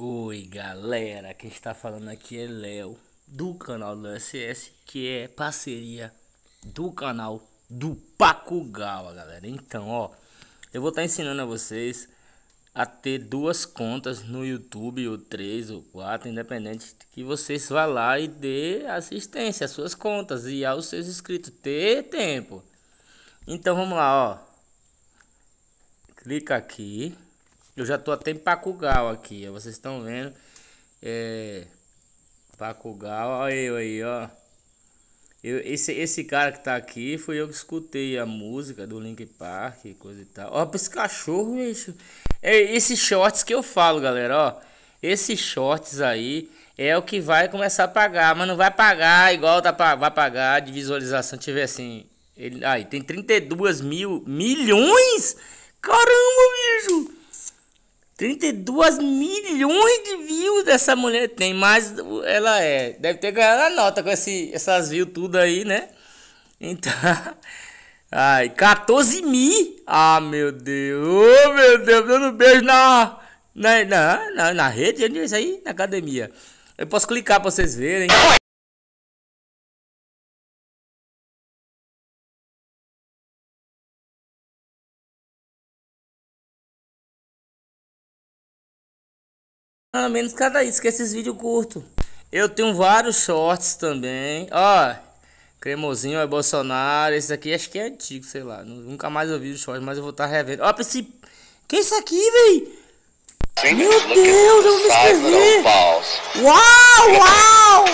Oi galera, quem está falando aqui é Léo do canal do SS, que é parceria do canal do Paco Gawa, galera. Então, ó, eu vou estar tá ensinando a vocês a ter duas contas no YouTube, ou três, ou quatro, independente que vocês vá lá e dê assistência às suas contas e aos seus inscritos, ter tempo. Então, vamos lá, ó. Clica aqui eu já tô até em Pacugal aqui, ó. Vocês estão vendo. É. Pacugal, olha eu aí, ó. Eu, esse, esse cara que tá aqui foi eu que escutei a música do Link Park e coisa e tal. Ó, esse cachorro, bicho. É, esses shorts que eu falo, galera, ó. Esses shorts aí é o que vai começar a pagar, mas não vai pagar igual tá, vai pagar de visualização. Tiver assim. Ele, aí, tem 32 mil milhões? Caramba, bicho! 32 milhões de views dessa mulher tem, mas ela é. Deve ter ganhado a nota com esse, essas views tudo aí, né? Então. Ai, 14 mil! Ah, meu Deus! Oh, meu Deus, dando um beijo na, na, na, na, na rede, é isso aí? Na academia. Eu posso clicar pra vocês verem. Ah, menos cada isso, que esses vídeos curto Eu tenho vários shorts também. Ó, cremosinho é Bolsonaro. Esse aqui acho que é antigo, sei lá. Nunca mais ouvi os shorts, mas eu vou estar tá revendo. Ó, esse... Que é isso aqui, véi? Meu Deus, eu me inscrevi! Uau, uau!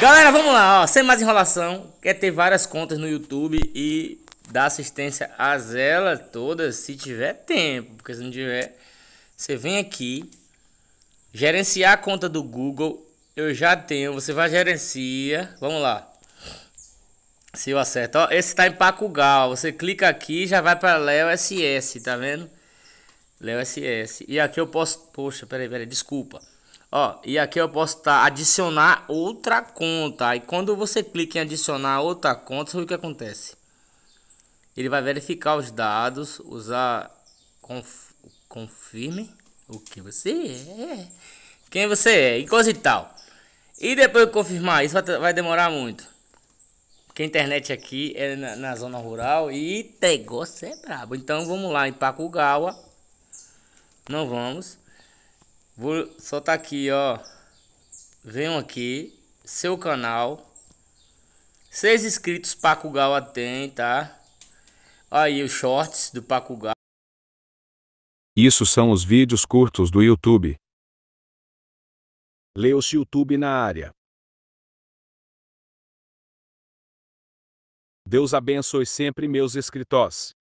Galera, vamos lá, ó, sem mais enrolação, quer ter várias contas no YouTube e dar assistência às elas todas, se tiver tempo, porque se não tiver, você vem aqui, Gerenciar a conta do Google. Eu já tenho. Você vai gerenciar, Vamos lá. Se eu acerto. Ó, esse tá em Pacugal. Você clica aqui já vai para Léo SS, tá vendo? Léo SS. E aqui eu posso... Poxa, peraí, peraí. Desculpa. Ó, e aqui eu posso tá, adicionar outra conta. E quando você clica em adicionar outra conta, sabe o que acontece? Ele vai verificar os dados, usar conf, confirme o que você é, quem você é e coisa e tal. E depois confirmar, isso vai, vai demorar muito. Porque a internet aqui é na, na zona rural e negócio é brabo. Então vamos lá em Pacugawa. Não vamos. Vou soltar aqui, ó. Venham aqui. Seu canal. Seis inscritos Pacugawa tem, tá? Aí os shorts do Pacugawa. Isso são os vídeos curtos do YouTube. Leu-se YouTube na área. Deus abençoe sempre meus escritós.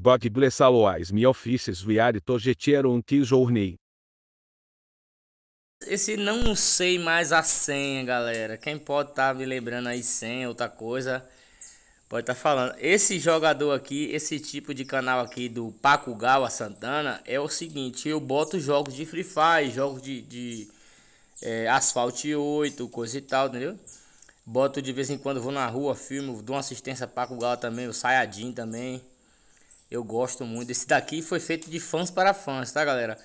God bless always my offices viare togetiero un journey. Esse não sei mais a senha, galera. Quem pode estar tá me lembrando aí senha, outra coisa, Pode estar tá falando. Esse jogador aqui, esse tipo de canal aqui do Paco Gal, Santana, é o seguinte: eu boto jogos de Free Fire, jogos de, de é, Asphalt 8, coisa e tal, entendeu? Boto de vez em quando, vou na rua, filmo, dou uma assistência Paco Gal também, o Sayajin também. Eu gosto muito. Esse daqui foi feito de fãs para fãs, tá, galera?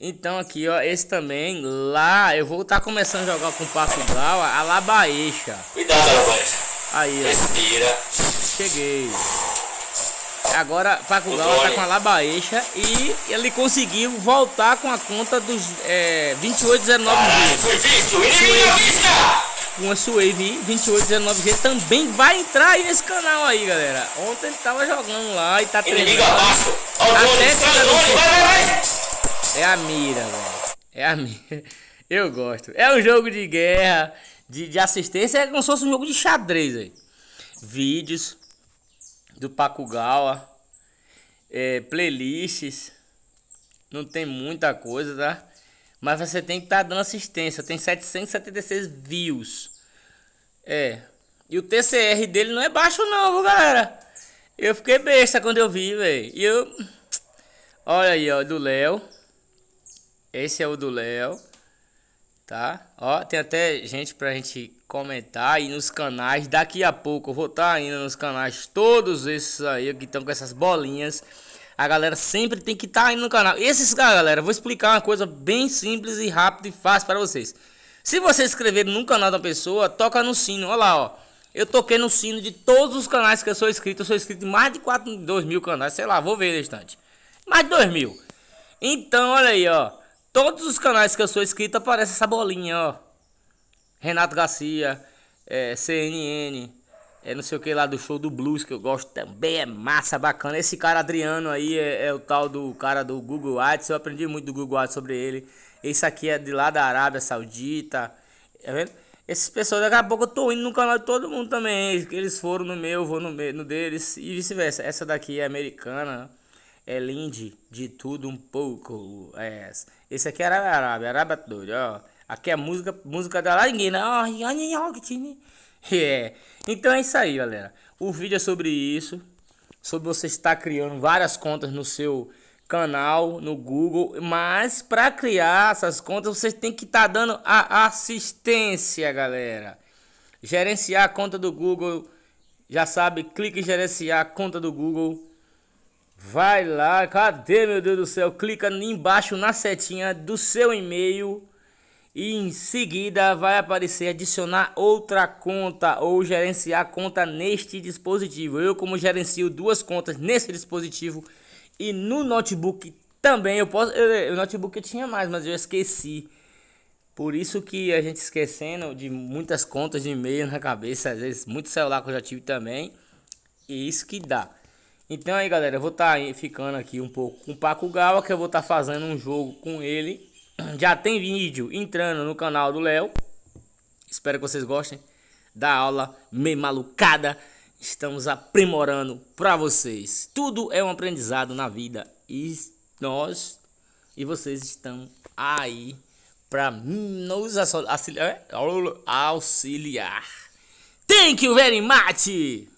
Então aqui, ó, esse também, lá, eu vou estar tá começando a jogar com o Paco Gal, a Labaeixa. Cuidado, Labaeixa. Aí, Respira. Cheguei. Agora, Paco Galo tá com a labaixa e ele conseguiu voltar com a conta dos é, 28,19G. Com a Suave uma 2819G também vai entrar aí nesse canal aí, galera. Ontem ele tava jogando lá e tá treinando. treinando. É a mira, velho. É a mira. Eu gosto. É um jogo de guerra de, de assistência é como se fosse um jogo de xadrez aí. Vídeos do Pakugawa, é, playlists, não tem muita coisa, tá? Mas você tem que estar tá dando assistência. Tem 776 views. É. E o TCR dele não é baixo, não, galera. Eu fiquei besta quando eu vi, velho. E eu. Olha aí, ó, do Léo. Esse é o do Léo tá? Ó, tem até gente pra gente comentar e nos canais. Daqui a pouco eu vou estar tá indo nos canais todos esses aí que estão com essas bolinhas. A galera sempre tem que estar tá indo no canal. Esses caras, ah, galera, vou explicar uma coisa bem simples e rápida e fácil para vocês. Se você inscrever no canal da pessoa, toca no sino. Olha lá, ó. Eu toquei no sino de todos os canais que eu sou inscrito. Eu sou inscrito em mais de 4, 2 mil canais. Sei lá, vou ver no instante. Mais de 2 mil. Então, olha aí, ó. Todos os canais que eu sou inscrito aparece essa bolinha, ó. Renato Garcia, é, CNN, é não sei o que lá do show do blues que eu gosto também, é massa, bacana. Esse cara Adriano aí é, é o tal do cara do Google Ads, eu aprendi muito do Google Ads sobre ele. Esse aqui é de lá da Arábia Saudita, tá vendo? Essas pessoas, daqui a pouco eu tô indo no canal de todo mundo também. Eles foram no meu, vou no, no deles e vice-versa. Essa daqui é americana, é lindo de tudo um pouco. É, esse aqui era Arábia, Arábia toda, ó. Aqui é música, música da Laringuina. É. Então é isso aí, galera. O vídeo é sobre isso. Sobre você estar criando várias contas no seu canal, no Google. Mas para criar essas contas, você tem que estar tá dando a assistência, galera. Gerenciar a conta do Google. Já sabe, clique em gerenciar a conta do Google Vai lá, cadê meu Deus do céu? Clica embaixo na setinha do seu e-mail e em seguida vai aparecer adicionar outra conta ou gerenciar conta neste dispositivo. Eu como gerencio duas contas nesse dispositivo e no notebook também eu posso, eu, o notebook eu tinha mais, mas eu esqueci. Por isso que a gente esquecendo de muitas contas de e-mail na cabeça, às vezes muito celular que eu já tive também, e isso que dá. Então aí galera, eu vou estar tá ficando aqui um pouco com o Paco Gawa, que eu vou estar tá fazendo um jogo com ele. Já tem vídeo entrando no canal do Léo. Espero que vocês gostem da aula meio malucada. Estamos aprimorando para vocês. Tudo é um aprendizado na vida e nós e vocês estão aí para nos é? auxiliar. Thank you very much!